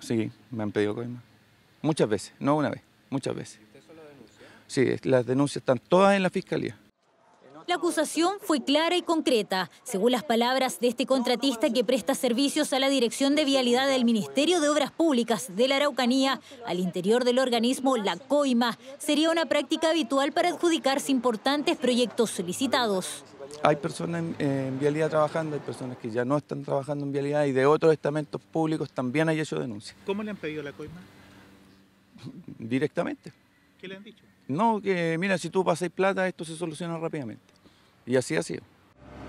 Sí, me han pedido coima. Muchas veces, no una vez, muchas veces. Sí, las denuncias están todas en la fiscalía. La acusación fue clara y concreta, según las palabras de este contratista que presta servicios a la Dirección de Vialidad del Ministerio de Obras Públicas de la Araucanía, al interior del organismo La Coima. Sería una práctica habitual para adjudicarse importantes proyectos solicitados hay personas en, vialidad trabajando, hay personas que ya no están trabajando en vialidad y de otros estamentos públicos también hay hecho denuncia. ¿Cómo le han pedido la coima? Directamente. ¿Qué le han dicho? No, que mira, si tú pasáis plata, esto se soluciona rápidamente. Y así ha sido.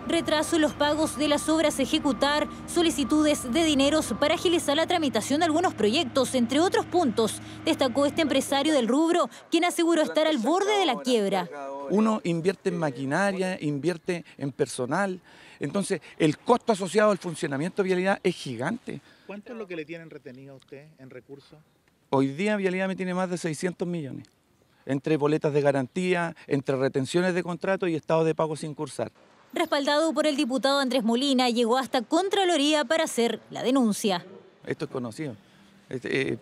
Retraso en los pagos de las obras ejecutar, solicitudes de dineros para agilizar la tramitación de algunos proyectos, entre otros puntos, destacó este empresario del rubro, quien aseguró estar al borde de la quiebra uno invierte en maquinaria, invierte en personal. Entonces, el costo asociado al funcionamiento de vialidad es gigante. ¿Cuánto es lo que le tienen retenido a usted en recursos? Hoy día Vialidad me tiene más de 600 millones, entre boletas de garantía, entre retenciones de contrato y estado de pago sin cursar. Respaldado por el diputado Andrés Molina, llegó hasta Contraloría para hacer la denuncia. Esto es conocido. Este, eh,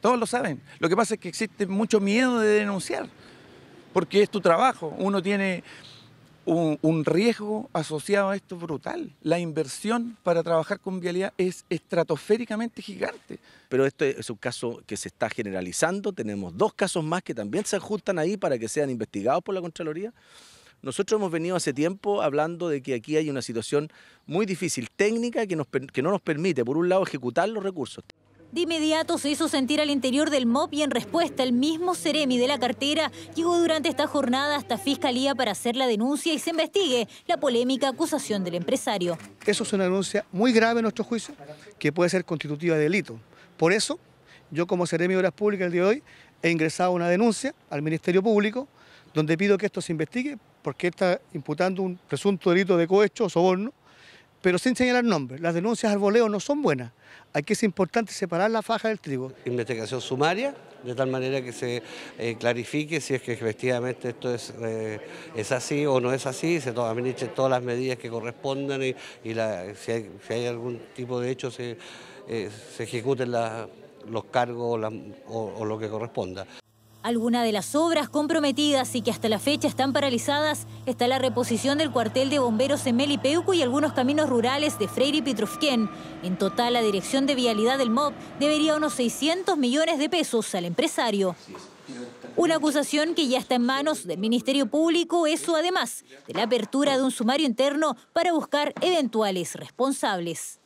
todos lo saben. Lo que pasa es que existe mucho miedo de denunciar porque es tu trabajo. Uno tiene un, riesgo asociado a esto brutal. La inversión para trabajar con vialidad es estratosféricamente gigante. Pero esto es un caso que se está generalizando. Tenemos dos casos más que también se ajustan ahí para que sean investigados por la Contraloría. Nosotros hemos venido hace tiempo hablando de que aquí hay una situación muy difícil, técnica, que no nos permite, por un lado, ejecutar los recursos. De inmediato se hizo sentir al interior del MOP y en respuesta el mismo Ceremi de la cartera llegó durante esta jornada hasta Fiscalía para hacer la denuncia y se investigue la polémica acusación del empresario. Eso es una denuncia muy grave en nuestro juicio que puede ser constitutiva de delito. Por eso, yo como Ceremi de Obras Públicas el día de hoy he ingresado una denuncia al Ministerio Público donde pido que esto se investigue porque está imputando un presunto delito de cohecho o soborno pero sin señalar nombres. Las denuncias al voleo no son buenas. Hay que es importante separar la faja del trigo. Investigación sumaria, de tal manera que se eh, clarifique si es que efectivamente esto es, eh, así o no es así, se administren todas las medidas que correspondan y, si, hay, algún tipo de hecho se, eh, ejecuten los cargos o lo que corresponda. Algunas de las obras comprometidas y que hasta la fecha están paralizadas está la reposición del cuartel de bomberos en Melipeuco y algunos caminos rurales de Freire y En total, la Dirección de Vialidad del MOB debería unos 600 millones de pesos al empresario. Una acusación que ya está en manos del Ministerio Público, eso además de la apertura de un sumario interno para buscar eventuales responsables.